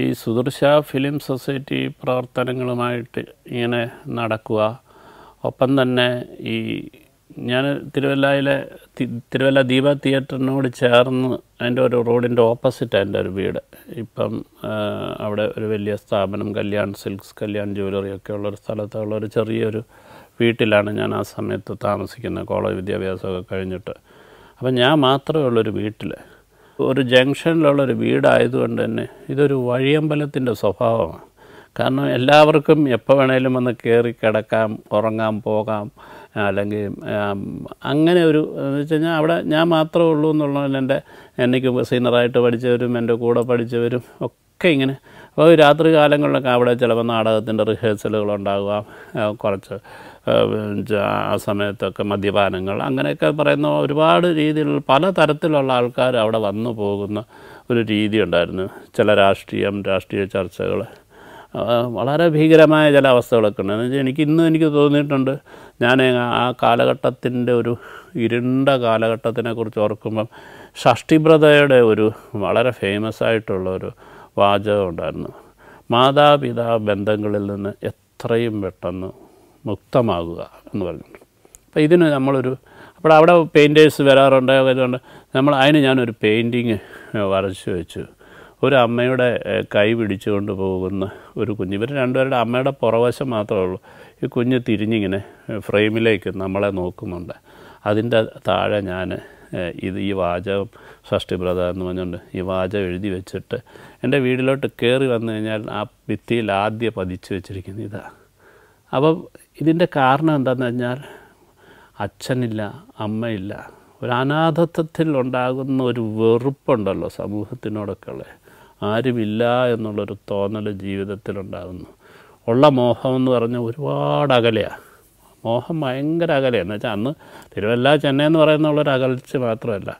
ഈ സുദർശ film society പ്രവർത്തനങ്ങളുമായിട്ട് ഇങ്ങനെ നടക്കുക ഒപ്പം തന്നെ ഈ ഞാൻ തിരുവല്ലയിലെ തിരുവല്ല ദീപ തിയേറ്ററിനോട് ചേർന്ന് എൻ്റെ ഒരു റോഡിൻ്റെ ഓപ്പോസിറ്റ് എൻ്റെ ഒരു വീട് ഇപ്പം അവിടെ ഒരു വലിയ സ്ഥാപനം കല്യാൺ സിൽക്സ് കല്യാൺ ജ്വല്ലറി ഒക്കെ ഉള്ളൊരു സ്ഥലത്തുള്ള ഒരു ചെറിയൊരു വീട്ടിലാണ് ഞാൻ ആ സമയത്ത് താമസിക്കുന്നത് കോളേജ് വിദ്യാഭ്യാസമൊക്കെ കഴിഞ്ഞിട്ട് അപ്പം ഞാൻ മാത്രമേ ഉള്ളൊരു വീട്ടിൽ ഒരു ജംഗ്ഷനിലുള്ളൊരു വീടായതുകൊണ്ട് തന്നെ ഇതൊരു വഴിയമ്പലത്തിൻ്റെ സ്വഭാവമാണ് കാരണം എല്ലാവർക്കും എപ്പോൾ വേണേലും വന്ന് കയറി കിടക്കാം ഉറങ്ങാം പോകാം അല്ലെങ്കിൽ അങ്ങനെ ഒരു എന്ന് വെച്ച് കഴിഞ്ഞാൽ അവിടെ ഞാൻ മാത്രമേ ഉള്ളൂ എന്നുള്ള എൻ്റെ എനിക്ക് സീനിയറായിട്ട് പഠിച്ചവരും എൻ്റെ കൂടെ പഠിച്ചവരും ഒക്കെ ഇങ്ങനെ അപ്പോൾ രാത്രി കാലങ്ങളിലൊക്കെ അവിടെ ചിലപ്പോൾ നാടകത്തിൻ്റെ റിഹേഴ്സലുകൾ ഉണ്ടാകുക കുറച്ച് ആ സമയത്തൊക്കെ മദ്യപാനങ്ങൾ അങ്ങനെയൊക്കെ പറയുന്ന ഒരുപാട് രീതിയിൽ പല തരത്തിലുള്ള ആൾക്കാർ അവിടെ വന്നു പോകുന്ന ഒരു രീതി ഉണ്ടായിരുന്നു ചില രാഷ്ട്രീയം രാഷ്ട്രീയ ചർച്ചകൾ വളരെ ഭീകരമായ ചില അവസ്ഥകളൊക്കെ ഉണ്ട് എന്ന് വെച്ചാൽ എനിക്ക് ഇന്നും എനിക്ക് തോന്നിയിട്ടുണ്ട് ഞാൻ ആ കാലഘട്ടത്തിൻ്റെ ഒരു ഇരുണ്ട കാലഘട്ടത്തിനെക്കുറിച്ച് ഓർക്കുമ്പം ഷഷ്ടിബ്രതയുടെ ഒരു വളരെ ഫേമസ് ആയിട്ടുള്ള ഒരു വാചകം ഉണ്ടായിരുന്നു മാതാപിതാ ബന്ധങ്ങളിൽ നിന്ന് എത്രയും പെട്ടെന്ന് മുക്തമാകുക എന്ന് പറഞ്ഞു അപ്പോൾ ഇതിന് നമ്മളൊരു അപ്പോൾ അവിടെ പെയിൻറ്റേഴ്സ് വരാറുണ്ട് വരുന്നുണ്ട് നമ്മൾ അതിന് ഞാനൊരു പെയിൻറ്റിങ് വരച്ചു വെച്ചു ഒരു അമ്മയുടെ കൈ പിടിച്ചുകൊണ്ട് പോകുന്ന ഒരു കുഞ്ഞ് ഇവർ രണ്ടുപേരുടെ അമ്മയുടെ പുറവശം മാത്രമേ ഉള്ളൂ ഈ കുഞ്ഞ് തിരിഞ്ഞിങ്ങനെ ഫ്രെയിമിലേക്ക് നമ്മളെ നോക്കുന്നുണ്ട് അതിൻ്റെ താഴെ ഞാൻ ഇത് ഈ വാചകം ഷഷ്ടി എന്ന് പറഞ്ഞുകൊണ്ട് ഈ വാചകം എഴുതി വെച്ചിട്ട് എൻ്റെ വീട്ടിലോട്ട് കയറി വന്നു കഴിഞ്ഞാൽ ആ ഭിത്തിയിൽ ആദ്യം പതിച്ചു വെച്ചിരിക്കുന്നത് ഇതാണ് അപ്പം ഇതിൻ്റെ കാരണം എന്താണെന്ന് കഴിഞ്ഞാൽ അച്ഛനില്ല അമ്മയില്ല ഒരു അനാഥത്വത്തിൽ ഉണ്ടാകുന്ന ഒരു വെറുപ്പുണ്ടല്ലോ സമൂഹത്തിനോടൊക്കെ ഉള്ളത് ആരുമില്ല എന്നുള്ളൊരു തോന്നൽ ജീവിതത്തിലുണ്ടാകുന്നു ഉള്ള മോഹം എന്ന് പറഞ്ഞാൽ ഒരുപാട് അകലെയാണ് മോഹം ഭയങ്കര അകലെയാണ് എന്ന് വെച്ചാൽ അന്ന് തിരുവല്ല ചെന്നൈ എന്ന് പറയുന്നുള്ളൊരു അകൽച്ച് മാത്രമല്ല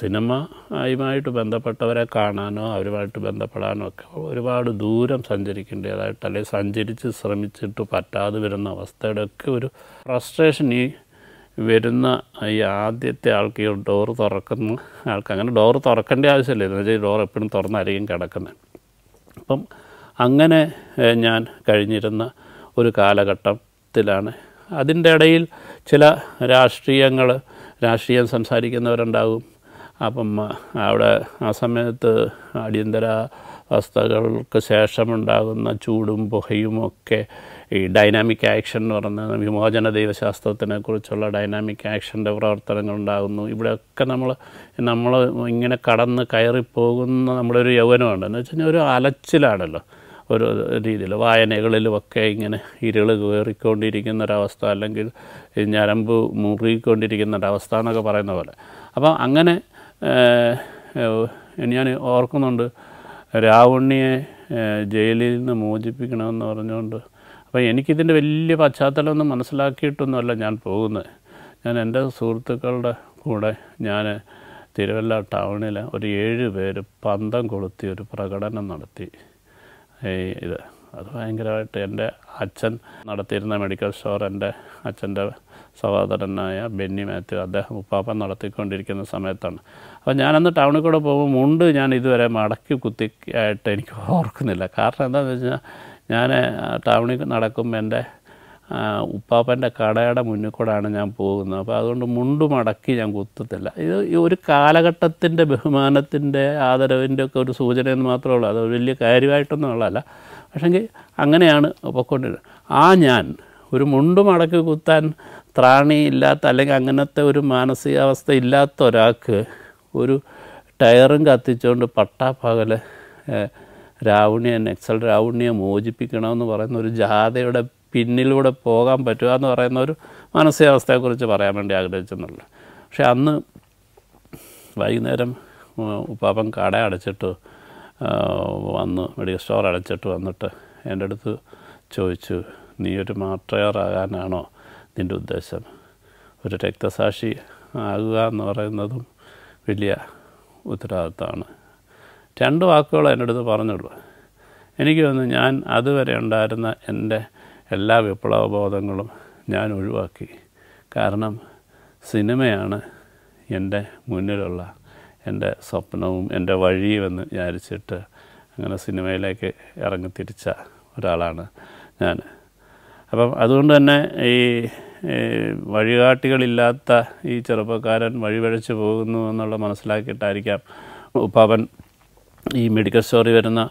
സിനിമ ആയുമായിട്ട് ബന്ധപ്പെട്ടവരെ കാണാനോ അവരുമായിട്ട് ബന്ധപ്പെടാനോ ഒക്കെ ഒരുപാട് ദൂരം സഞ്ചരിക്കേണ്ടതായിട്ട് അല്ലെങ്കിൽ സഞ്ചരിച്ച് ശ്രമിച്ചിട്ട് പറ്റാതെ വരുന്ന അവസ്ഥയുടെ ഒക്കെ ഒരു ഫ്രസ്ട്രേഷൻ ഈ വരുന്ന ഈ ആദ്യത്തെ ആൾക്ക് ഈ ഡോർ തുറക്കുന്ന ആൾക്ക് അങ്ങനെ ഡോർ തുറക്കേണ്ട ആവശ്യമില്ല എന്ന് വെച്ചാൽ ഈ ഡോർ എപ്പോഴും തുറന്നായിരിക്കും കിടക്കുന്നത് അപ്പം അങ്ങനെ ഞാൻ കഴിഞ്ഞിരുന്ന ഒരു കാലഘട്ടത്തിലാണ് അതിൻ്റെ ഇടയിൽ ചില രാഷ്ട്രീയങ്ങൾ രാഷ്ട്രീയം സംസാരിക്കുന്നവരുണ്ടാകും അപ്പം അവിടെ ആ സമയത്ത് അടിയന്തര അവസ്ഥകൾക്ക് ശേഷമുണ്ടാകുന്ന ചൂടും പുകയുമൊക്കെ ഈ ഡൈനാമിക് ആക്ഷൻ എന്ന് പറയുന്നത് വിമോചന ദൈവശാസ്ത്രത്തിനെ കുറിച്ചുള്ള ഡൈനാമിക് ആക്ഷൻ്റെ പ്രവർത്തനങ്ങൾ ഉണ്ടാകുന്നു ഇവിടെയൊക്കെ നമ്മൾ നമ്മൾ ഇങ്ങനെ കടന്ന് കയറിപ്പോകുന്ന നമ്മുടെ ഒരു യൗവനമുണ്ട് എന്ന് വെച്ച് കഴിഞ്ഞാൽ ഒരു അലച്ചിലാണല്ലോ ഒരു രീതിയിൽ വായനകളിലുമൊക്കെ ഇങ്ങനെ ഇരൾ കയറിക്കൊണ്ടിരിക്കുന്ന ഒരവസ്ഥ അല്ലെങ്കിൽ ഞരമ്പ് മുറുകിക്കൊണ്ടിരിക്കുന്ന ഒരവസ്ഥ എന്നൊക്കെ പറയുന്ന പോലെ അപ്പം അങ്ങനെ ഞാൻ ഓർക്കുന്നുണ്ട് രാവണ്ണിയെ ജയിലിൽ നിന്ന് മോചിപ്പിക്കണമെന്ന് പറഞ്ഞുകൊണ്ട് അപ്പോൾ എനിക്കിതിൻ്റെ വലിയ പശ്ചാത്തലമൊന്നും മനസ്സിലാക്കിയിട്ടൊന്നുമല്ല ഞാൻ പോകുന്നത് ഞാൻ എൻ്റെ സുഹൃത്തുക്കളുടെ കൂടെ ഞാൻ തിരുവല്ല ടൗണിൽ ഒരു ഏഴ് പേര് പന്തം കൊളുത്തി ഒരു പ്രകടനം നടത്തി ഇത് അത് ഭയങ്കരമായിട്ട് എൻ്റെ അച്ഛൻ നടത്തിയിരുന്ന മെഡിക്കൽ സ്റ്റോർ എൻ്റെ അച്ഛൻ്റെ സഹോദരനായ ബെന്നി മാത്യു അദ്ദേഹം ഉപ്പാപ്പൻ നടത്തിക്കൊണ്ടിരിക്കുന്ന സമയത്താണ് അപ്പോൾ ഞാനന്ന് ടൗണിൽ കൂടെ പോകുമ്പോൾ മുണ്ട് ഞാൻ ഇതുവരെ മടക്കി കുത്തി ആയിട്ട് എനിക്ക് ഓർക്കുന്നില്ല കാരണം എന്താണെന്ന് വെച്ചാൽ ഞാൻ ടൗണിൽ നടക്കുമ്പോൾ എൻ്റെ ഉപ്പാപ്പൻ്റെ കടയുടെ മുന്നിൽ കൂടെയാണ് ഞാൻ പോകുന്നത് അപ്പോൾ അതുകൊണ്ട് മുണ്ട് മടക്കി ഞാൻ കുത്തത്തില്ല ഇത് ഒരു കാലഘട്ടത്തിൻ്റെ ബഹുമാനത്തിൻ്റെ ആദരവിൻ്റെ ഒക്കെ ഒരു സൂചനയെന്ന് മാത്രമേ ഉള്ളൂ അത് വലിയ കാര്യമായിട്ടൊന്നും ഉള്ളതല്ല പക്ഷെങ്കിൽ അങ്ങനെയാണ് പൊക്കൊണ്ടിരുന്നത് ആ ഞാൻ ഒരു മുണ്ട് മടക്കി കുത്താൻ ത്രാണിയില്ലാത്ത അല്ലെങ്കിൽ അങ്ങനത്തെ ഒരു മാനസികാവസ്ഥ ഇല്ലാത്ത ഒരാൾക്ക് ഒരു ടയറും കത്തിച്ചുകൊണ്ട് പട്ടാപ്പകൽ രാവുണ്യൻ എക്സൽ രാവണിയെ മോചിപ്പിക്കണമെന്ന് പറയുന്ന ഒരു ജാഥയുടെ പിന്നിലൂടെ പോകാൻ പറ്റുക എന്ന് പറയുന്ന ഒരു മാനസികാവസ്ഥയെക്കുറിച്ച് പറയാൻ വേണ്ടി ആഗ്രഹിച്ചെന്നുള്ളു പക്ഷെ അന്ന് വൈകുന്നേരം ഉപ്പാപ്പൻ കട അടച്ചിട്ട് വന്ന് മെഡിക്കൽ സ്റ്റോർ അടച്ചിട്ട് വന്നിട്ട് എൻ്റെ അടുത്ത് ചോദിച്ചു നീ ഒരു മാർട്ടയറാകാനാണോ നിൻ്റെ ഉദ്ദേശം ഒരു രക്തസാക്ഷി ആകുക എന്ന് പറയുന്നതും വലിയ ഉത്തരവാദിത്തമാണ് രണ്ട് വാക്കുകൾ എൻ്റെ അടുത്ത് പറഞ്ഞുള്ളൂ എനിക്ക് തോന്നുന്നു ഞാൻ അതുവരെ ഉണ്ടായിരുന്ന എൻ്റെ എല്ലാ വിപ്ലവബോധങ്ങളും ഞാൻ ഒഴിവാക്കി കാരണം സിനിമയാണ് എൻ്റെ മുന്നിലുള്ള എൻ്റെ സ്വപ്നവും എൻ്റെ എന്ന് വിചാരിച്ചിട്ട് അങ്ങനെ സിനിമയിലേക്ക് ഇറങ്ങി തിരിച്ച ഒരാളാണ് ഞാൻ അപ്പം അതുകൊണ്ട് തന്നെ ഈ വഴികാട്ടികളില്ലാത്ത ഈ ചെറുപ്പക്കാരൻ വഴിപഴച്ചു പോകുന്നു എന്നുള്ള മനസ്സിലാക്കിയിട്ടായിരിക്കാം ഉപ്പാപ്പൻ ഈ മെഡിക്കൽ സ്റ്റോറി വരുന്ന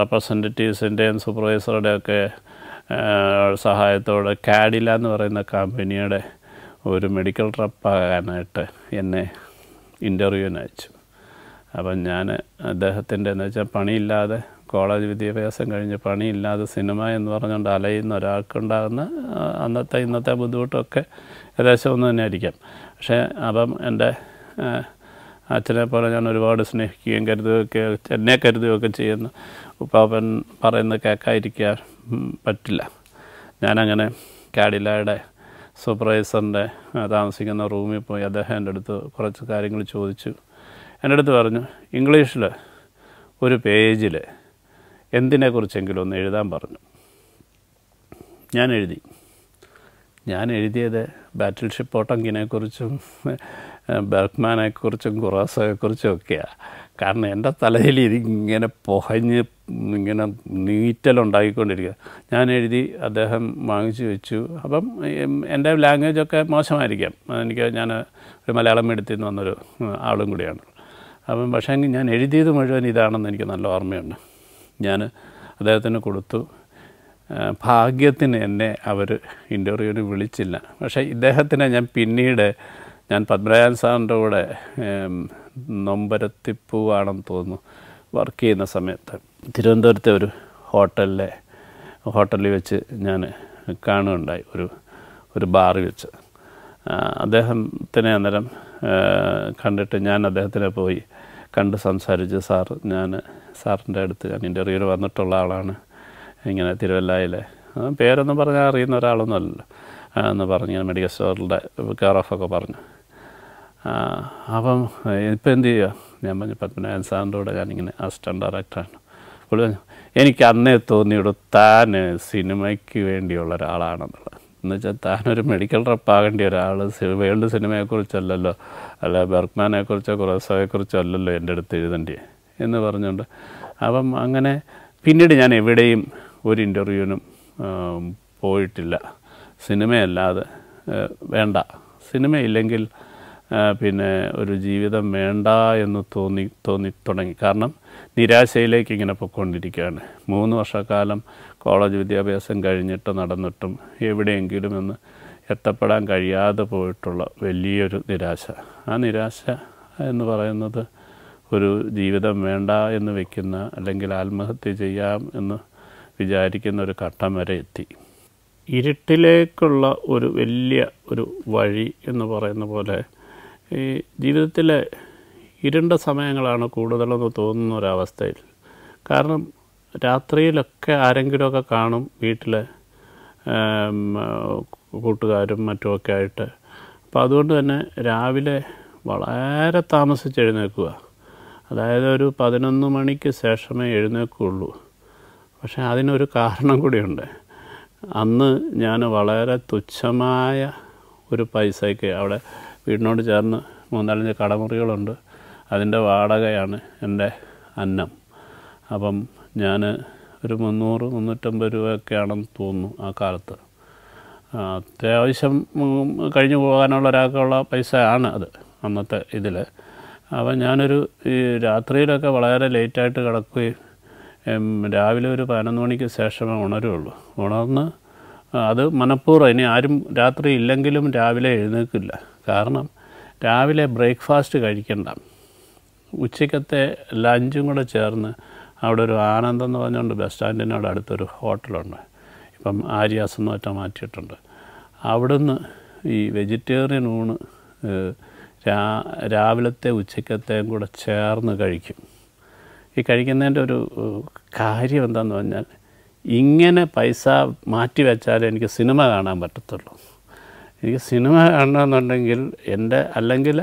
റെപ്രസെൻറ്റേറ്റീവ്സിൻ്റെയും സൂപ്പർവൈസറുടെയൊക്കെ സഹായത്തോടെ കാഡില എന്ന് പറയുന്ന കമ്പനിയുടെ ഒരു മെഡിക്കൽ ട്രപ്പ് ആകാനായിട്ട് എന്നെ ഇൻ്റർവ്യൂവിന് അയച്ചു അപ്പം ഞാൻ അദ്ദേഹത്തിൻ്റെ എന്ന് വെച്ചാൽ പണിയില്ലാതെ കോളേജ് വിദ്യാഭ്യാസം കഴിഞ്ഞ് പണിയില്ലാതെ സിനിമ എന്ന് പറഞ്ഞുകൊണ്ട് അലയുന്ന ഒരാൾക്കുണ്ടാകുന്ന അന്നത്തെ ഇന്നത്തെ ബുദ്ധിമുട്ടൊക്കെ ഏകദേശം ഒന്ന് തന്നെ ആയിരിക്കാം പക്ഷേ അപ്പം എൻ്റെ അച്ഛനെ പോലെ ഞാൻ ഒരുപാട് സ്നേഹിക്കുകയും കരുതുകയൊക്കെ എന്നെ കരുതുകയൊക്കെ ചെയ്യുന്ന ഉപ്പാപ്പൻ പറയുന്നത് കേൾക്കാതിരിക്കാൻ പറ്റില്ല ഞാനങ്ങനെ കാഡിലായുടെ സൂപ്പർവൈസറിൻ്റെ താമസിക്കുന്ന റൂമിൽ പോയി അദ്ദേഹം എൻ്റെ അടുത്ത് കുറച്ച് കാര്യങ്ങൾ ചോദിച്ചു എൻ്റെ അടുത്ത് പറഞ്ഞു ഇംഗ്ലീഷിൽ ഒരു പേജിൽ എന്തിനെക്കുറിച്ചെങ്കിലും ഒന്ന് എഴുതാൻ പറഞ്ഞു ഞാൻ എഴുതി ഞാൻ എഴുതിയത് ബാറ്റിൽ ഷിപ്പ് ഓട്ടങ്കിനെക്കുറിച്ചും ബർക്ക്മാനെക്കുറിച്ചും ഖുറാസയെക്കുറിച്ചും ഒക്കെയാണ് കാരണം എൻ്റെ തലയിൽ ഇതിങ്ങനെ പൊഹഞ്ഞ് ഇങ്ങനെ നീറ്റലുണ്ടാക്കിക്കൊണ്ടിരിക്കുക ഞാൻ എഴുതി അദ്ദേഹം വാങ്ങിച്ചു വെച്ചു അപ്പം എൻ്റെ ലാംഗ്വേജൊക്കെ മോശമായിരിക്കാം എനിക്ക് ഞാൻ ഒരു മലയാളം എടുത്തു നിന്ന് വന്നൊരു ആളും കൂടിയാണ് അപ്പം പക്ഷേ ഞാൻ എഴുതിയത് മുഴുവൻ ഇതാണെന്ന് എനിക്ക് നല്ല ഓർമ്മയുണ്ട് ഞാൻ അദ്ദേഹത്തിന് കൊടുത്തു ഭാഗ്യത്തിന് എന്നെ അവർ ഇൻ്റർവ്യൂവിന് വിളിച്ചില്ല പക്ഷേ ഇദ്ദേഹത്തിനെ ഞാൻ പിന്നീട് ഞാൻ പത്മരാജൻ സാറിൻ്റെ കൂടെ നൊമ്പരത്തിപ്പൂവാണെന്ന് തോന്നുന്നു വർക്ക് ചെയ്യുന്ന സമയത്ത് തിരുവനന്തപുരത്തെ ഒരു ഹോട്ടലിലെ ഹോട്ടലിൽ വെച്ച് ഞാൻ കാണുകയുണ്ടായി ഒരു ഒരു ബാറിൽ വെച്ച് അദ്ദേഹത്തിനെ അന്നേരം കണ്ടിട്ട് ഞാൻ അദ്ദേഹത്തിനെ പോയി കണ്ട് സംസാരിച്ച് സാർ ഞാൻ സാറിൻ്റെ അടുത്ത് ഞാൻ ഇൻ്റർവ്യൂവിൽ വന്നിട്ടുള്ള ആളാണ് ഇങ്ങനെ തിരുവല്ലായിലെ പേരൊന്നും പറഞ്ഞാൽ അറിയുന്ന ഒരാളൊന്നുമല്ല എന്ന് പറഞ്ഞ് മെഡിക്കൽ സ്റ്റോറിൻ്റെ കെയർ ഓഫൊക്കെ പറഞ്ഞു അപ്പം ഇപ്പം എന്ത് ചെയ്യുക ഞാൻ പറഞ്ഞു പത്മനാഭൻ സാറിൻ്റെ ഞാൻ ഇങ്ങനെ അസിസ്റ്റൻ്റ് ഡയറക്ടറാണ് പുള്ളി എനിക്ക് അന്നേ തോന്നിയുള്ളൂ താൻ സിനിമയ്ക്ക് വേണ്ടിയുള്ള ഒരാളാണെന്നുള്ളത് എന്ന് വെച്ചാൽ താനൊരു മെഡിക്കൽ റപ്പാകേണ്ടി ഒരാൾ വേൾഡ് സിനിമയെക്കുറിച്ചല്ലല്ലോ അല്ല ബെർഗ്മാനെക്കുറിച്ചോ കുറസോയെക്കുറിച്ചോ അല്ലല്ലോ എൻ്റെ അടുത്ത് എഴുതണ്ടേ എന്ന് പറഞ്ഞുകൊണ്ട് അപ്പം അങ്ങനെ പിന്നീട് ഞാൻ എവിടെയും ഒരു ഇൻ്റർവ്യൂവിനും പോയിട്ടില്ല സിനിമയല്ലാതെ വേണ്ട സിനിമയില്ലെങ്കിൽ പിന്നെ ഒരു ജീവിതം വേണ്ട എന്ന് തോന്നി തോന്നി തുടങ്ങി കാരണം നിരാശയിലേക്ക് ഇങ്ങനെ പൊയ്ക്കൊണ്ടിരിക്കുകയാണ് മൂന്ന് വർഷക്കാലം കോളേജ് വിദ്യാഭ്യാസം കഴിഞ്ഞിട്ട് നടന്നിട്ടും എവിടെയെങ്കിലും ഒന്ന് എത്തപ്പെടാൻ കഴിയാതെ പോയിട്ടുള്ള വലിയൊരു നിരാശ ആ നിരാശ എന്ന് പറയുന്നത് ഒരു ജീവിതം വേണ്ട എന്ന് വെക്കുന്ന അല്ലെങ്കിൽ ആത്മഹത്യ ചെയ്യാം എന്ന് വിചാരിക്കുന്ന ഒരു ഘട്ടം വരെ എത്തി ഇരുട്ടിലേക്കുള്ള ഒരു വലിയ ഒരു വഴി എന്ന് പറയുന്ന പോലെ ഈ ജീവിതത്തിലെ ഇരുണ്ട സമയങ്ങളാണ് കൂടുതലെന്ന് തോന്നുന്ന ഒരവസ്ഥയിൽ കാരണം രാത്രിയിലൊക്കെ ആരെങ്കിലുമൊക്കെ കാണും വീട്ടിൽ കൂട്ടുകാരും മറ്റുമൊക്കെ ആയിട്ട് അപ്പോൾ അതുകൊണ്ട് തന്നെ രാവിലെ വളരെ താമസിച്ച് എഴുന്നേൽക്കുക അതായത് ഒരു പതിനൊന്ന് മണിക്ക് ശേഷമേ എഴുന്നേൽക്കുകയുള്ളൂ പക്ഷേ അതിനൊരു കാരണം കൂടിയുണ്ട് അന്ന് ഞാൻ വളരെ തുച്ഛമായ ഒരു പൈസയ്ക്ക് അവിടെ വീടിനോട് ചേർന്ന് മൂന്നാലഞ്ച് കടമുറികളുണ്ട് അതിൻ്റെ വാടകയാണ് എൻ്റെ അന്നം അപ്പം ഞാൻ ഒരു മുന്നൂറ് മുന്നൂറ്റമ്പത് രൂപയൊക്കെയാണെന്ന് തോന്നുന്നു ആ കാലത്ത് അത്യാവശ്യം കഴിഞ്ഞു പോകാനുള്ള ഒരാൾക്കുള്ള പൈസ ആണ് അത് അന്നത്തെ ഇതിൽ അപ്പം ഞാനൊരു ഈ രാത്രിയിലൊക്കെ വളരെ ലേറ്റായിട്ട് കിടക്കുകയും രാവിലെ ഒരു പതിനൊന്ന് മണിക്ക് ശേഷമേ ഉണരുള്ളൂ ഉണർന്ന് അത് മനഃപൂർവ്വം ഇനി ആരും രാത്രി ഇല്ലെങ്കിലും രാവിലെ എഴുന്നേൽക്കില്ല കാരണം രാവിലെ ബ്രേക്ക്ഫാസ്റ്റ് കഴിക്കണ്ട ഉച്ചക്കത്തെ ലഞ്ചും കൂടെ ചേർന്ന് അവിടെ ഒരു ആനന്ദം എന്ന് പറഞ്ഞുകൊണ്ട് ബസ് സ്റ്റാൻഡിനോട് അടുത്തൊരു ഹോട്ടലുണ്ട് ഇപ്പം ആര്യാസ് എന്ന് മറ്റോ മാറ്റിയിട്ടുണ്ട് അവിടുന്ന് ഈ വെജിറ്റേറിയൻ ഊണ് രാ രാവിലത്തെ ഉച്ചക്കത്തെയും കൂടെ ചേർന്ന് കഴിക്കും ഈ കഴിക്കുന്നതിൻ്റെ ഒരു കാര്യം എന്താണെന്ന് പറഞ്ഞാൽ ഇങ്ങനെ പൈസ മാറ്റി വെച്ചാലേ എനിക്ക് സിനിമ കാണാൻ പറ്റത്തുള്ളൂ എനിക്ക് സിനിമ കാണണമെന്നുണ്ടെങ്കിൽ എൻ്റെ അല്ലെങ്കിൽ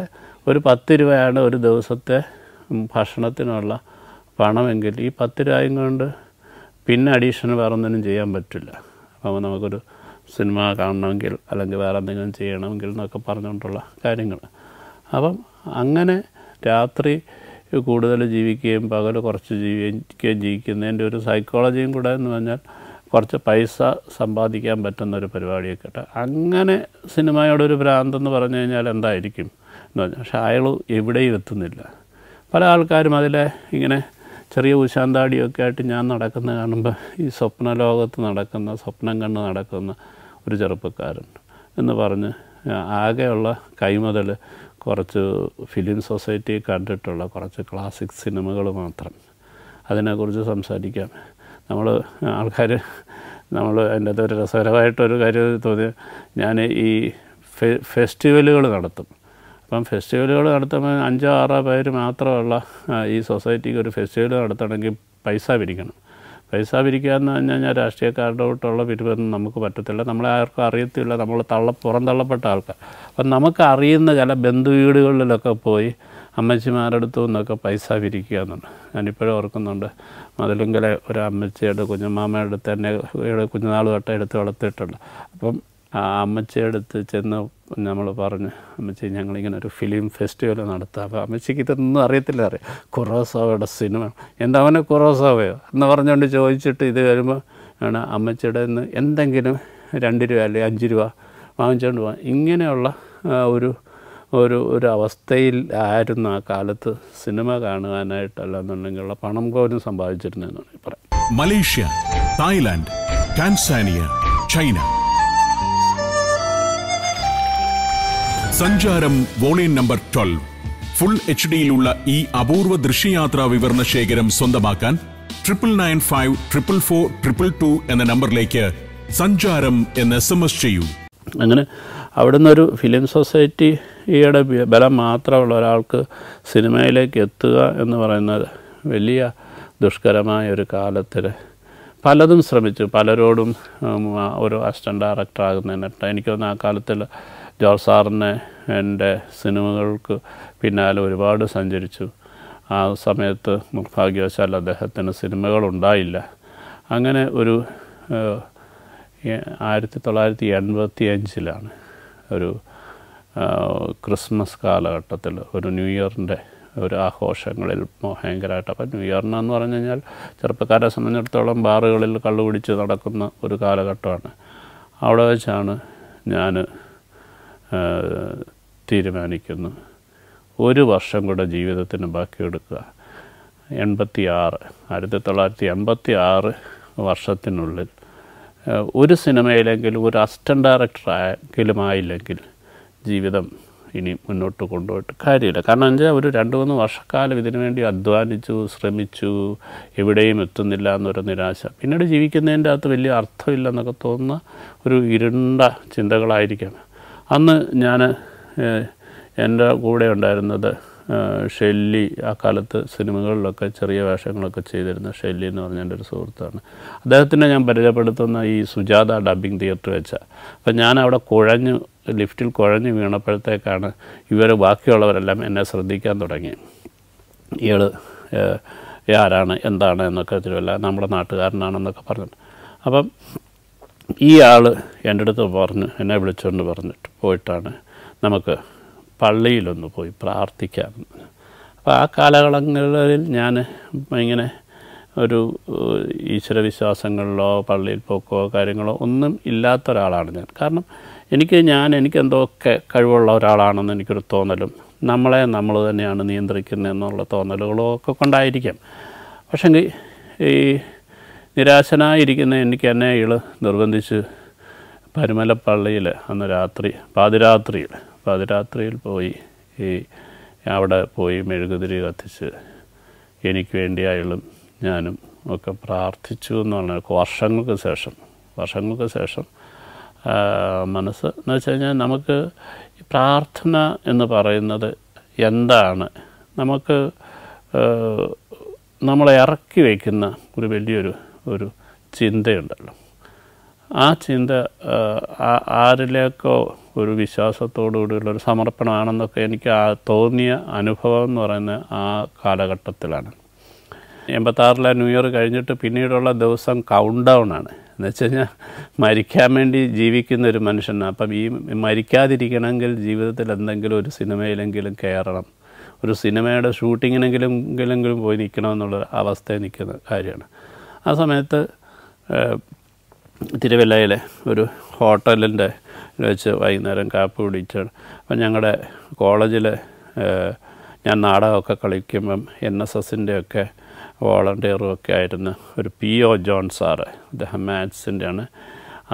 ഒരു പത്ത് രൂപയാണ് ഒരു ദിവസത്തെ ഭക്ഷണത്തിനുള്ള പണമെങ്കിൽ ഈ പത്ത് രൂപയും കൊണ്ട് പിന്നെ അഡീഷണൽ വേറെ ഒന്നിനും ചെയ്യാൻ പറ്റില്ല അപ്പോൾ നമുക്കൊരു സിനിമ കാണണമെങ്കിൽ അല്ലെങ്കിൽ വേറെ എന്തെങ്കിലും ചെയ്യണമെങ്കിൽ എന്നൊക്കെ പറഞ്ഞുകൊണ്ടുള്ള കാര്യങ്ങൾ അപ്പം അങ്ങനെ രാത്രി കൂടുതൽ ജീവിക്കുകയും പകൽ കുറച്ച് ജീവിക്കുകയും ജീവിക്കുന്നതിൻ്റെ ഒരു സൈക്കോളജിയും കൂടെ എന്ന് പറഞ്ഞാൽ കുറച്ച് പൈസ സമ്പാദിക്കാൻ പറ്റുന്ന ഒരു പരിപാടിയൊക്കെ കേട്ടോ അങ്ങനെ സിനിമയോടൊരു ഭ്രാന്തെന്ന് പറഞ്ഞു കഴിഞ്ഞാൽ എന്തായിരിക്കും എന്ന് പറഞ്ഞാൽ പക്ഷേ അയാൾ എവിടെയും എത്തുന്നില്ല പല ആൾക്കാരും അതിലെ ഇങ്ങനെ ചെറിയ ഉശാന്താടിയൊക്കെ ആയിട്ട് ഞാൻ നടക്കുന്ന കാണുമ്പോൾ ഈ സ്വപ്ന ലോകത്ത് നടക്കുന്ന സ്വപ്നം കണ്ട് നടക്കുന്ന ഒരു ചെറുപ്പക്കാരൻ എന്ന് പറഞ്ഞ് ആകെയുള്ള കൈമുതൽ കുറച്ച് ഫിലിം സൊസൈറ്റി കണ്ടിട്ടുള്ള കുറച്ച് ക്ലാസിക് സിനിമകൾ മാത്രം അതിനെക്കുറിച്ച് സംസാരിക്കാം നമ്മൾ ആൾക്കാർ നമ്മൾ അതിൻ്റെ അകത്ത് ഒരു രസകരമായിട്ടൊരു കാര്യം തോന്നി ഞാൻ ഈ ഫെസ്റ്റിവലുകൾ നടത്തും അപ്പം ഫെസ്റ്റിവലുകൾ നടത്തുമ്പോൾ അഞ്ചോ ആറോ പേര് മാത്രമുള്ള ഈ സൊസൈറ്റിക്ക് ഒരു ഫെസ്റ്റിവൽ നടത്തണമെങ്കിൽ പൈസ പിരിക്കണം പൈസ പിരിക്കുക എന്ന് പറഞ്ഞു കഴിഞ്ഞാൽ രാഷ്ട്രീയക്കാരോട്ടുള്ള പിരിവൊന്നും നമുക്ക് പറ്റത്തില്ല നമ്മളെ ആർക്കും അറിയത്തില്ല നമ്മൾ തള്ള തള്ളപ്പെട്ട ആൾക്കാർ അപ്പം നമുക്ക് അറിയുന്ന ചില ബന്ധുവീടുകളിലൊക്കെ പോയി അമ്മച്ചിമാരുടെ അടുത്തു നിന്നൊക്കെ പൈസ പിരിക്കുക എന്നുണ്ട് ഞാനിപ്പോഴും ഓർക്കുന്നുണ്ട് മതിലുങ്കലെ ഒരു അമ്മച്ചിയുടെ കുഞ്ഞുമാമയുടെ അടുത്ത് തന്നെ കുഞ്ഞുനാൾ തൊട്ട് എടുത്ത് വളർത്തിയിട്ടുണ്ട് അപ്പം ആ അമ്മച്ചിയുടെ അടുത്ത് ചെന്ന് നമ്മൾ പറഞ്ഞു അമ്മച്ചി ഞങ്ങളിങ്ങനെ ഒരു ഫിലിം ഫെസ്റ്റിവൽ നടത്തുക അപ്പോൾ അമ്മച്ചിക്ക് ഇതൊന്നും അറിയത്തില്ല അറിയാം കുറോസാവയുടെ സിനിമ എൻ്റെ അവനെ കുറോസാവയോ എന്ന് പറഞ്ഞുകൊണ്ട് ചോദിച്ചിട്ട് ഇത് വരുമ്പോൾ ആണ് അമ്മച്ചിയുടെ എന്തെങ്കിലും രണ്ട് രൂപ അല്ലെങ്കിൽ അഞ്ച് രൂപ വാങ്ങിച്ചുകൊണ്ട് പോകാം ഇങ്ങനെയുള്ള ഒരു ഒരു ഒരു അവസ്ഥയിൽ ആയിരുന്നു ആ കാലത്ത് സിനിമ എന്നുണ്ടെങ്കിലുള്ള പണം പോലും സമ്പാദിച്ചിരുന്നതെന്നാണ് പറയാം മലേഷ്യ തായ്ലാൻഡ് ടാൻസാനിയ ചൈന സഞ്ചാരം volume number twelve full H ഡിയിലുള്ള ഈ അപൂർവ ദൃശ്യയാത്രാ വിവരണ ശേഖരം സ്വന്തമാക്കാൻ triple nine five triple four triple two എന്ന നമ്പറിലേക്ക് സഞ്ചാരം എന്ന് എസ് എം എസ് ചെയ്യൂ അങ്ങനെ അവിടെ ഒരു ഫിലിം സൊസൈറ്റിയുടെ ബലം മാത്രമുള്ള ഒരാൾക്ക് സിനിമയിലേക്ക് എത്തുക എന്ന് പറയുന്നത് വലിയ ദുഷ്കരമായ ഒരു കാലത്തിൽ പലതും ശ്രമിച്ചു പലരോടും ഒരു അസിസ്റ്റൻ്റ് ഡയറക്ടർ ആകുന്നതിനിട്ട് എനിക്കൊന്ന് ആ കാലത്തിൽ ജോർജ് സാറിനെ എൻ്റെ സിനിമകൾക്ക് പിന്നാലെ ഒരുപാട് സഞ്ചരിച്ചു ആ സമയത്ത് നിർഭാഗ്യവശാൽ അദ്ദേഹത്തിന് സിനിമകളുണ്ടായില്ല അങ്ങനെ ഒരു ആയിരത്തി തൊള്ളായിരത്തി എൺപത്തി അഞ്ചിലാണ് ഒരു ക്രിസ്മസ് കാലഘട്ടത്തിൽ ഒരു ന്യൂ ഇയറിൻ്റെ ഒരു ആഘോഷങ്ങളിൽ ഭയങ്കരമായിട്ട് അപ്പോൾ ന്യൂ ഇയറിനെന്ന് പറഞ്ഞു കഴിഞ്ഞാൽ ചെറുപ്പക്കാരെ സംബന്ധിച്ചിടത്തോളം ബാറുകളിൽ കള്ളു പിടിച്ച് നടക്കുന്ന ഒരു കാലഘട്ടമാണ് അവിടെ വെച്ചാണ് ഞാൻ തീരുമാനിക്കുന്നു ഒരു വർഷം കൂടെ ജീവിതത്തിന് എടുക്കുക എൺപത്തി ആറ് ആയിരത്തി തൊള്ളായിരത്തി എൺപത്തി ആറ് വർഷത്തിനുള്ളിൽ ഒരു സിനിമയിലെങ്കിലും ഒരു അസിസ്റ്റൻ്റ് ഡയറക്ടറായെങ്കിലും ആയില്ലെങ്കിൽ ജീവിതം ഇനി മുന്നോട്ട് കൊണ്ടുപോയിട്ട് കാര്യമില്ല കാരണം വെച്ചാൽ ഒരു രണ്ട് മൂന്ന് വർഷക്കാലം ഇതിനു വേണ്ടി അധ്വാനിച്ചു ശ്രമിച്ചു എവിടെയും എത്തുന്നില്ല എന്നൊരു നിരാശ പിന്നീട് ജീവിക്കുന്നതിൻ്റെ അകത്ത് വലിയ എന്നൊക്കെ തോന്നുന്ന ഒരു ഇരുണ്ട ചിന്തകളായിരിക്കാം അന്ന് ഞാൻ എൻ്റെ കൂടെ ഉണ്ടായിരുന്നത് ഷെല്ലി ആ കാലത്ത് സിനിമകളിലൊക്കെ ചെറിയ വേഷങ്ങളൊക്കെ ചെയ്തിരുന്ന ഷെല്ലി എന്ന് പറഞ്ഞ എൻ്റെ ഒരു സുഹൃത്താണ് അദ്ദേഹത്തിനെ ഞാൻ പരിചയപ്പെടുത്തുന്ന ഈ സുജാത ഡബിങ് തിയേറ്റർ വെച്ച അപ്പം ഞാൻ അവിടെ കുഴഞ്ഞ് ലിഫ്റ്റിൽ കുഴഞ്ഞ് വീണപ്പോഴത്തേക്കാണ് ഇവർ ബാക്കിയുള്ളവരെല്ലാം എന്നെ ശ്രദ്ധിക്കാൻ തുടങ്ങി ഇയാൾ ആരാണ് എന്താണ് എന്നൊക്കെ തിരുവല്ല നമ്മുടെ നാട്ടുകാരനാണെന്നൊക്കെ പറഞ്ഞു അപ്പം ഈ ആൾ എൻ്റെ അടുത്ത് പറഞ്ഞു എന്നെ വിളിച്ചുകൊണ്ട് പറഞ്ഞിട്ട് പോയിട്ടാണ് നമുക്ക് പള്ളിയിലൊന്ന് പോയി പ്രാർത്ഥിക്കാൻ അപ്പോൾ ആ കാലഘട്ടങ്ങളിൽ ഞാൻ ഇങ്ങനെ ഒരു ഈശ്വരവിശ്വാസങ്ങളിലോ പള്ളിയിൽ പോക്കോ കാര്യങ്ങളോ ഒന്നും ഇല്ലാത്ത ഒരാളാണ് ഞാൻ കാരണം എനിക്ക് ഞാൻ എനിക്കെന്തോ ഒക്കെ കഴിവുള്ള ഒരാളാണെന്ന് എനിക്കൊരു തോന്നലും നമ്മളെ നമ്മൾ തന്നെയാണ് നിയന്ത്രിക്കുന്നതെന്നുള്ള തോന്നലുകളോ ഒക്കെ കൊണ്ടായിരിക്കാം പക്ഷെങ്കിൽ ഈ നിരാശനായിരിക്കുന്ന എനിക്ക് എന്നെ ഇള് നിർബന്ധിച്ച് പരുമലപ്പള്ളിയിൽ അന്ന് രാത്രി പാതിരാത്രിയിൽ രാത്രിയിൽ പോയി ഈ അവിടെ പോയി മെഴുകുതിരി കത്തിച്ച് എനിക്ക് വേണ്ടി അയാളും ഞാനും ഒക്കെ പ്രാർത്ഥിച്ചു എന്ന് പറഞ്ഞാൽ വർഷങ്ങൾക്ക് ശേഷം വർഷങ്ങൾക്ക് ശേഷം മനസ്സ് എന്ന് വെച്ച് കഴിഞ്ഞാൽ നമുക്ക് പ്രാർത്ഥന എന്ന് പറയുന്നത് എന്താണ് നമുക്ക് നമ്മളെ ഇറക്കി വയ്ക്കുന്ന ഒരു വലിയൊരു ഒരു ചിന്തയുണ്ടല്ലോ ആ ചിന്ത ആരിലേക്കോ ഒരു വിശ്വാസത്തോടുകൂടിയുള്ള ഒരു സമർപ്പണമാണെന്നൊക്കെ എനിക്ക് ആ തോന്നിയ അനുഭവം എന്ന് പറയുന്ന ആ കാലഘട്ടത്തിലാണ് എൺപത്താറിലെ ന്യൂ ഇയർ കഴിഞ്ഞിട്ട് പിന്നീടുള്ള ദിവസം കൗണ്ട് ഡൗൺ ആണ് എന്ന് വെച്ച് കഴിഞ്ഞാൽ മരിക്കാൻ വേണ്ടി ജീവിക്കുന്ന ഒരു മനുഷ്യനാണ് അപ്പം ഈ മരിക്കാതിരിക്കണമെങ്കിൽ ജീവിതത്തിൽ എന്തെങ്കിലും ഒരു സിനിമയിലെങ്കിലും കയറണം ഒരു സിനിമയുടെ ഷൂട്ടിങ്ങിനെങ്കിലും പോയി നിൽക്കണമെന്നുള്ള അവസ്ഥയിൽ നിൽക്കുന്ന കാര്യമാണ് ആ സമയത്ത് തിരുവല്ലയിലെ ഒരു ഹോട്ടലിൻ്റെ വെച്ച് വൈകുന്നേരം കാപ്പ് കുടിച്ചാണ് അപ്പം ഞങ്ങളുടെ കോളേജിൽ ഞാൻ നാടകമൊക്കെ കളിക്കുമ്പം എൻ എസ് എസിൻ്റെയൊക്കെ വോളണ്ടിയറും ഒക്കെ ആയിരുന്ന ഒരു പി ഒ ജോൺ സാറ് അദ്ദേഹം മാത്സിൻ്റെയാണ്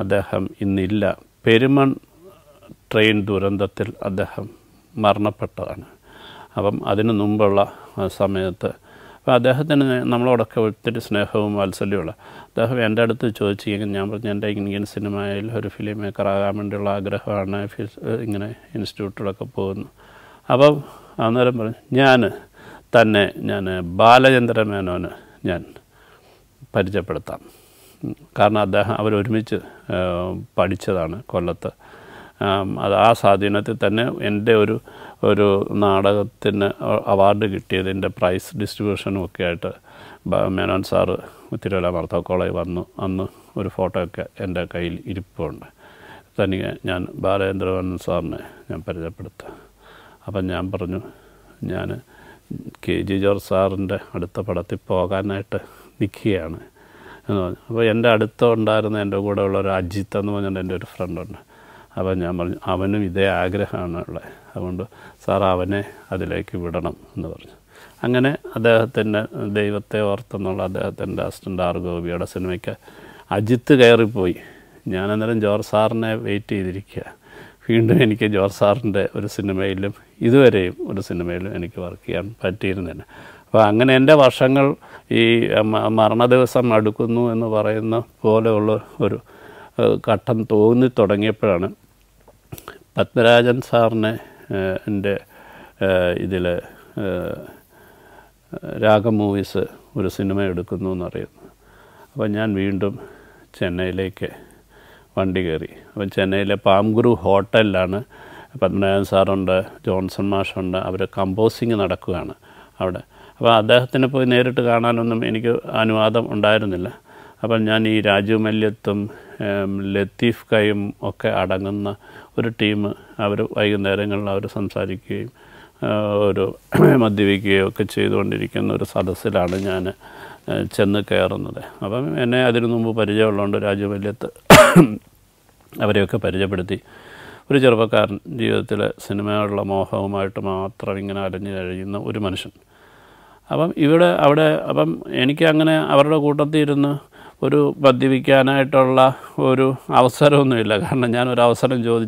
അദ്ദേഹം ഇന്നില്ല പെരുമൺ ട്രെയിൻ ദുരന്തത്തിൽ അദ്ദേഹം മരണപ്പെട്ടതാണ് അപ്പം അതിനു മുമ്പുള്ള സമയത്ത് അപ്പോൾ അദ്ദേഹത്തിന് നമ്മളോടൊക്കെ ഒത്തിരി സ്നേഹവും വാത്സല്യമുള്ള അദ്ദേഹം എൻ്റെ അടുത്ത് ചോദിച്ചിരിക്കുന്നു ഞാൻ പറഞ്ഞു എൻ്റെ ഇന്ത്യൻ സിനിമയിൽ ഒരു ഫിലിം മേക്കർ ആകാൻ വേണ്ടിയുള്ള ആഗ്രഹമാണ് ഇങ്ങനെ ഇൻസ്റ്റിറ്റ്യൂട്ടിലൊക്കെ പോകുന്നു അപ്പം അന്നേരം പറഞ്ഞു ഞാൻ തന്നെ ഞാൻ ബാലചന്ദ്ര മേനോന് ഞാൻ പരിചയപ്പെടുത്താം കാരണം അദ്ദേഹം അവരൊരുമിച്ച് പഠിച്ചതാണ് കൊല്ലത്ത് അത് ആ സ്വാധീനത്തിൽ തന്നെ എൻ്റെ ഒരു ഒരു നാടകത്തിന് അവാർഡ് കിട്ടിയതിൻ്റെ പ്രൈസ് ഡിസ്ട്രിബ്യൂഷനും ഒക്കെ ആയിട്ട് മേനോൻ സാറ് തിരുവല്ല കോളേജ് വന്നു അന്ന് ഒരു ഫോട്ടോയൊക്കെ എൻ്റെ കയ്യിൽ ഇരിപ്പുണ്ട് തനിക്ക് ഞാൻ ബാലേന്ദ്രവൻ സാറിനെ ഞാൻ പരിചയപ്പെടുത്തുക അപ്പം ഞാൻ പറഞ്ഞു ഞാൻ കെ ജി ജോർജ് സാറിൻ്റെ അടുത്ത പടത്തിൽ പോകാനായിട്ട് നിൽക്കുകയാണ് എന്ന് പറഞ്ഞു അപ്പോൾ എൻ്റെ അടുത്ത് ഉണ്ടായിരുന്ന എൻ്റെ കൂടെ ഉള്ള ഒരു അജിത്ത് എന്ന് പറഞ്ഞിട്ട് എൻ്റെ ഒരു ഫ്രണ്ടുണ്ട് അപ്പം ഞാൻ പറഞ്ഞു അവനും ഇതേ ആഗ്രഹമാണ് ഉള്ളത് അതുകൊണ്ട് സാർ അവനെ അതിലേക്ക് വിടണം എന്ന് പറഞ്ഞു അങ്ങനെ അദ്ദേഹത്തിൻ്റെ ദൈവത്തെ ഓർത്തെന്നുള്ള അദ്ദേഹത്തിൻ്റെ അസിസ്റ്റൻ്റ് ആർ ഗോപിയുടെ സിനിമയ്ക്ക് അജിത്ത് കയറിപ്പോയി ഞാനന്നേരം ജോർജ് സാറിനെ വെയിറ്റ് ചെയ്തിരിക്കുക വീണ്ടും എനിക്ക് ജോർജ് സാറിൻ്റെ ഒരു സിനിമയിലും ഇതുവരെയും ഒരു സിനിമയിലും എനിക്ക് വർക്ക് ചെയ്യാൻ പറ്റിയിരുന്നില്ല അപ്പോൾ അങ്ങനെ എൻ്റെ വർഷങ്ങൾ ഈ ദിവസം അടുക്കുന്നു എന്ന് പറയുന്ന പോലെയുള്ള ഒരു ഘട്ടം തോന്നി തുടങ്ങിയപ്പോഴാണ് പത്മരാജൻ സാറിന് എൻ്റെ ഇതിൽ രാഗ മൂവീസ് ഒരു സിനിമ എടുക്കുന്നു എന്നറിയുന്നു അപ്പം ഞാൻ വീണ്ടും ചെന്നൈയിലേക്ക് വണ്ടി കയറി അപ്പം ചെന്നൈയിലെ പാംഗുരു ഹോട്ടലിലാണ് പത്മനാഭൻ സാറുണ്ട് ജോൺസൺ മാഷുണ്ട് അവർ കമ്പോസിങ് നടക്കുകയാണ് അവിടെ അപ്പോൾ അദ്ദേഹത്തിനെ പോയി നേരിട്ട് കാണാനൊന്നും എനിക്ക് അനുവാദം ഉണ്ടായിരുന്നില്ല അപ്പം ഞാൻ ഈ രാജു മല്യത്തും ലത്തീഫ് കയും ഒക്കെ അടങ്ങുന്ന ഒരു ടീം അവർ വൈകുന്നേരങ്ങളിൽ അവർ സംസാരിക്കുകയും ഒരു മദ്യപിക്കുകയും ഒക്കെ ചെയ്തുകൊണ്ടിരിക്കുന്ന ഒരു സദസ്സിലാണ് ഞാൻ ചെന്ന് കയറുന്നത് അപ്പം എന്നെ അതിനു മുമ്പ് പരിചയമുള്ളതുകൊണ്ട് രാജുവല്യത്ത് അവരെയൊക്കെ പരിചയപ്പെടുത്തി ഒരു ചെറുപ്പക്കാരൻ ജീവിതത്തിൽ സിനിമയോടുള്ള മോഹവുമായിട്ട് മാത്രം ഇങ്ങനെ അലഞ്ഞു കഴിയുന്ന ഒരു മനുഷ്യൻ അപ്പം ഇവിടെ അവിടെ അപ്പം എനിക്ക് അങ്ങനെ അവരുടെ കൂട്ടത്തിൽ ഇരുന്ന് ഒരു മദ്യപിക്കാനായിട്ടുള്ള ഒരു അവസരമൊന്നുമില്ല കാരണം ഞാൻ ഒരു അവസരം ഒരു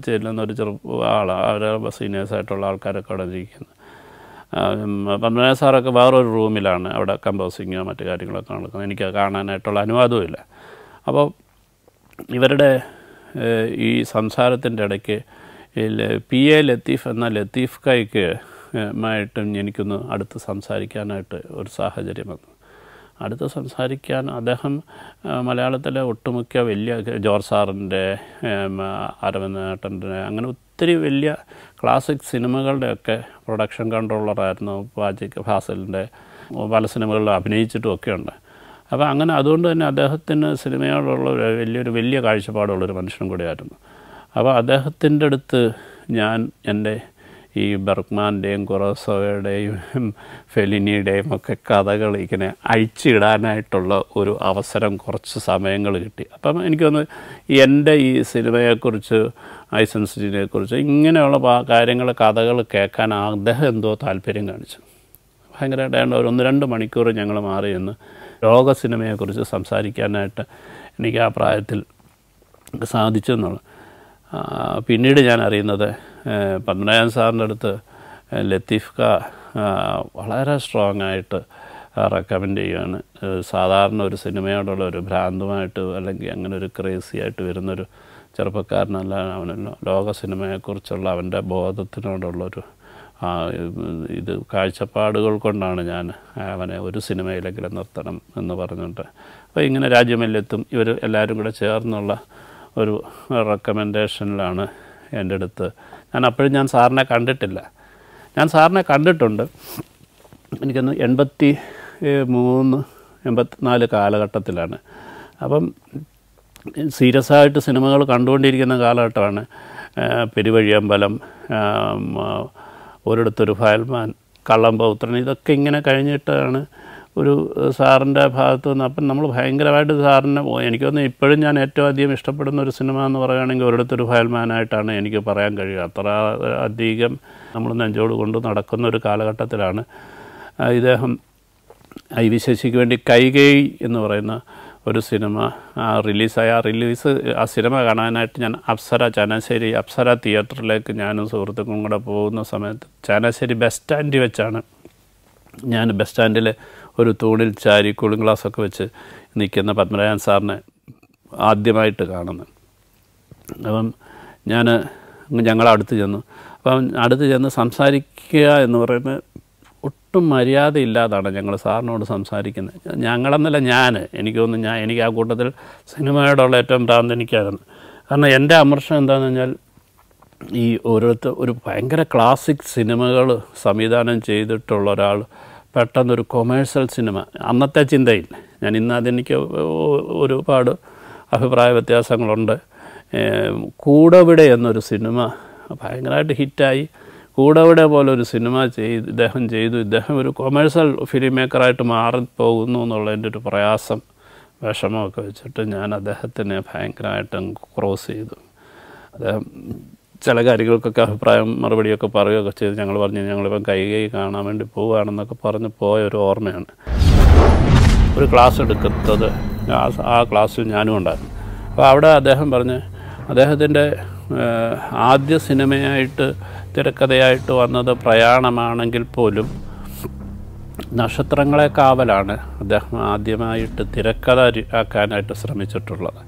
ചെറു ആളാണ് അവരെ സീനിയേഴ്സായിട്ടുള്ള ആൾക്കാരൊക്കെ അവിടെ ഇരിക്കുന്നത് പന്മനായ സാറൊക്കെ വേറൊരു റൂമിലാണ് അവിടെ കമ്പോസിങ്ങോ മറ്റു കാര്യങ്ങളൊക്കെ നടക്കുന്നത് എനിക്ക് കാണാനായിട്ടുള്ള അനുവാദവുമില്ല അപ്പോൾ ഇവരുടെ ഈ സംസാരത്തിൻ്റെ ഇടയ്ക്ക് പി എ ലത്തീഫ് എന്ന ലത്തീഫ് കൈക്ക് മായിട്ടും എനിക്കൊന്ന് അടുത്ത് സംസാരിക്കാനായിട്ട് ഒരു സാഹചര്യം വന്നു അടുത്ത് സംസാരിക്കാൻ അദ്ദേഹം മലയാളത്തിലെ ഒട്ടുമുക്ക വലിയ ജോർജ് സാറിൻ്റെ നേട്ടൻ്റെ അങ്ങനെ ഒത്തിരി വലിയ ക്ലാസിക് സിനിമകളുടെയൊക്കെ പ്രൊഡക്ഷൻ കൺട്രോളറായിരുന്നു വാജിക് ഫാസിലിൻ്റെ പല സിനിമകളിലും അഭിനയിച്ചിട്ടും അപ്പോൾ അങ്ങനെ അതുകൊണ്ട് തന്നെ അദ്ദേഹത്തിന് സിനിമയോടുള്ള വലിയൊരു വലിയ കാഴ്ചപ്പാടുള്ളൊരു മനുഷ്യനും കൂടിയായിരുന്നു അപ്പോൾ അദ്ദേഹത്തിൻ്റെ അടുത്ത് ഞാൻ എൻ്റെ ഈ ബെർഗ്മാൻ്റെയും കുറോസോയുടെയും ഫെലിനിയുടെയും ഒക്കെ കഥകൾ ഇങ്ങനെ അഴിച്ചിടാനായിട്ടുള്ള ഒരു അവസരം കുറച്ച് സമയങ്ങൾ കിട്ടി അപ്പം എനിക്ക് തോന്നുന്നു എൻ്റെ ഈ സിനിമയെക്കുറിച്ച് ഐസൻസിറ്റിനെക്കുറിച്ച് ഇങ്ങനെയുള്ള കാര്യങ്ങൾ കഥകൾ കേൾക്കാൻ അദ്ദേഹം എന്തോ താല്പര്യം കാണിച്ചു ഭയങ്കരമായിട്ട് ഒരു ഒന്ന് രണ്ട് മണിക്കൂർ ഞങ്ങൾ മാറി എന്ന് ലോക സിനിമയെക്കുറിച്ച് സംസാരിക്കാനായിട്ട് എനിക്ക് ആ പ്രായത്തിൽ സാധിച്ചു എന്നുള്ളത് പിന്നീട് ഞാൻ അറിയുന്നത് പത്മനാഭൻ സാറിൻ്റെ അടുത്ത് ലത്തീഫ് ക വളരെ സ്ട്രോങ് ആയിട്ട് റെക്കമെൻഡ് ചെയ്യുകയാണ് സാധാരണ ഒരു സിനിമയോടുള്ള ഒരു ഭ്രാന്തമായിട്ട് അല്ലെങ്കിൽ അങ്ങനെ ഒരു ക്രേസി ആയിട്ട് വരുന്നൊരു ചെറുപ്പക്കാരനല്ല അവനല്ലോ ലോക സിനിമയെക്കുറിച്ചുള്ള അവൻ്റെ ബോധത്തിനോടുള്ളൊരു ഇത് കാഴ്ചപ്പാടുകൾ കൊണ്ടാണ് ഞാൻ അവനെ ഒരു സിനിമയിലെങ്കിലും നിർത്തണം എന്ന് പറഞ്ഞിട്ട് അപ്പോൾ ഇങ്ങനെ രാജ്യമെല്ലെത്തും ഇവർ എല്ലാവരും കൂടെ ചേർന്നുള്ള ഒരു റെക്കമെൻഡേഷനിലാണ് എൻ്റെ അടുത്ത് ഞാൻ അപ്പോഴും ഞാൻ സാറിനെ കണ്ടിട്ടില്ല ഞാൻ സാറിനെ കണ്ടിട്ടുണ്ട് എനിക്കൊന്ന് എൺപത്തി മൂന്ന് എൺപത്തിനാല് കാലഘട്ടത്തിലാണ് അപ്പം സീരിയസ് ആയിട്ട് സിനിമകൾ കണ്ടുകൊണ്ടിരിക്കുന്ന കാലഘട്ടമാണ് പെരുവഴിയമ്പലം ഒരിടത്തൊരു ഫയൽമാൻ കള്ളമ്പൗത്രൻ ഇതൊക്കെ ഇങ്ങനെ കഴിഞ്ഞിട്ടാണ് ഒരു സാറിൻ്റെ ഭാഗത്ത് നിന്ന് അപ്പം നമ്മൾ ഭയങ്കരമായിട്ട് സാറിനെ എനിക്ക് തോന്നുന്നു ഇപ്പോഴും ഞാൻ ഏറ്റവും അധികം ഇഷ്ടപ്പെടുന്ന ഒരു സിനിമ എന്ന് പറയുകയാണെങ്കിൽ ഒരിടത്തൊരു ഫയൽമാനായിട്ടാണ് എനിക്ക് പറയാൻ കഴിയുക അത്ര അധികം നമ്മൾ നെഞ്ചോട് കൊണ്ട് നടക്കുന്ന ഒരു കാലഘട്ടത്തിലാണ് ഇദ്ദേഹം ഐ വിശേഷിക്ക് വേണ്ടി കൈകൈ എന്ന് പറയുന്ന ഒരു സിനിമ റിലീസായ ആ റിലീസ് ആ സിനിമ കാണാനായിട്ട് ഞാൻ അപ്സര ചാനാശ്ശേരി അപ്സര തിയേറ്ററിലേക്ക് ഞാനും സുഹൃത്തുക്കളും കൂടെ പോകുന്ന സമയത്ത് ചാനാശ്ശേരി ബസ് സ്റ്റാൻഡിൽ വെച്ചാണ് ഞാൻ ബസ് സ്റ്റാൻഡിൽ ഒരു തൂണിൽ ചാരി കൂളിംഗ് ഗ്ലാസ്സൊക്കെ വെച്ച് നിൽക്കുന്ന പത്മരാജൻ സാറിനെ ആദ്യമായിട്ട് കാണുന്നു അപ്പം ഞാൻ ഞങ്ങളടുത്ത് ചെന്നു അപ്പം അടുത്ത് ചെന്ന് സംസാരിക്കുക എന്ന് പറയുന്നത് ഒട്ടും മര്യാദയില്ലാതാണ് ഞങ്ങൾ സാറിനോട് സംസാരിക്കുന്നത് ഞങ്ങളെന്നല്ല ഞാൻ എനിക്കൊന്നും ഞാൻ എനിക്ക് ആ കൂട്ടത്തിൽ സിനിമയോടുള്ള ഏറ്റവും പ്രാന്ത എനിക്കായിരുന്നു കാരണം എൻ്റെ അമർഷം എന്താണെന്ന് കഴിഞ്ഞാൽ ഈ ഓരോരുത്തർ ഒരു ഭയങ്കര ക്ലാസിക് സിനിമകൾ സംവിധാനം ചെയ്തിട്ടുള്ള ഒരാൾ പെട്ടെന്നൊരു കൊമേഴ്സ്യൽ സിനിമ അന്നത്തെ ചിന്തയിൽ ഞാൻ ഇന്ന് അതെനിക്ക് ഒരുപാട് അഭിപ്രായ വ്യത്യാസങ്ങളുണ്ട് കൂടവിടെ എന്നൊരു സിനിമ ഭയങ്കരമായിട്ട് ഹിറ്റായി കൂടവിടെ പോലെ ഒരു സിനിമ ചെയ്ത് ഇദ്ദേഹം ചെയ്തു ഇദ്ദേഹം ഒരു കൊമേഴ്സ്യൽ ഫിലിം മേക്കറായിട്ട് മാറി മാറിപ്പോകുന്നു എന്നുള്ളതിൻ്റെ ഒരു പ്രയാസം വിഷമമൊക്കെ വെച്ചിട്ട് ഞാൻ അദ്ദേഹത്തിനെ ഭയങ്കരമായിട്ടും ക്രോസ് ചെയ്തു അദ്ദേഹം ചില കാര്യങ്ങൾക്കൊക്കെ അഭിപ്രായം മറുപടിയൊക്കെ പറയുകയൊക്കെ ചെയ്ത് ഞങ്ങൾ പറഞ്ഞു ഞങ്ങളിപ്പം കൈ കൈ കാണാൻ വേണ്ടി പോവുകയാണെന്നൊക്കെ പറഞ്ഞ് പോയ ഒരു ഓർമ്മയാണ് ഒരു ക്ലാസ് എടുക്കുന്നത് ആ ആ ക്ലാസ്സിൽ ഞാനും ഉണ്ടായിരുന്നു അപ്പോൾ അവിടെ അദ്ദേഹം പറഞ്ഞ് അദ്ദേഹത്തിൻ്റെ ആദ്യ സിനിമയായിട്ട് തിരക്കഥയായിട്ട് വന്നത് പ്രയാണമാണെങ്കിൽ പോലും നക്ഷത്രങ്ങളെ കാവലാണ് അദ്ദേഹം ആദ്യമായിട്ട് തിരക്കഥ ആക്കാനായിട്ട് ശ്രമിച്ചിട്ടുള്ളത്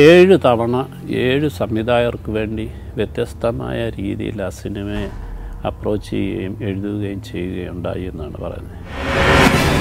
ഏഴ് തവണ ഏഴ് സംവിധായകർക്ക് വേണ്ടി വ്യത്യസ്തമായ രീതിയിൽ ആ സിനിമയെ അപ്രോച്ച് ചെയ്യുകയും എഴുതുകയും ചെയ്യുകയുണ്ടായി എന്നാണ് പറയുന്നത്